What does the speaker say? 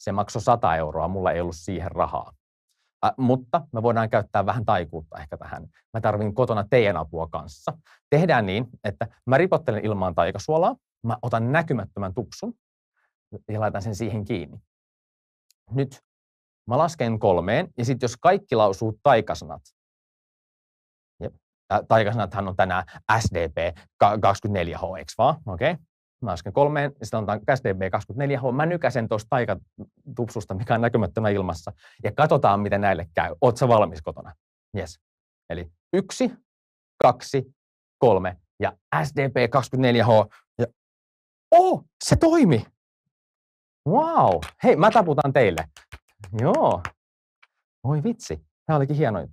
se maksoi 100 euroa, mulla ei ollut siihen rahaa. Ä, mutta me voidaan käyttää vähän taikuutta ehkä tähän. Mä tarvin kotona teidän apua kanssa. Tehdään niin, että mä ripottelen ilmaan taikasuolaa, mä otan näkymättömän tupsun ja laitan sen siihen kiinni. Nyt mä lasken kolmeen, ja sitten jos kaikki lausuu taikasanat, taikasanathan on tänään SDP 24H, eikö vaan? Okei. Okay. Mä lasken kolmeen, niin sitten otan SDB24H. Mä nykäsen tuosta taikatupsusta, mikä on näkymättömänä ilmassa. Ja katsotaan, miten näille käy. Oot sä valmis kotona? Yes. Eli yksi, kaksi, kolme ja SDP24H. Ja oh, se toimi! Wow! Hei, mä taputan teille. Joo. Voi vitsi, tämä olikin hieno juttu.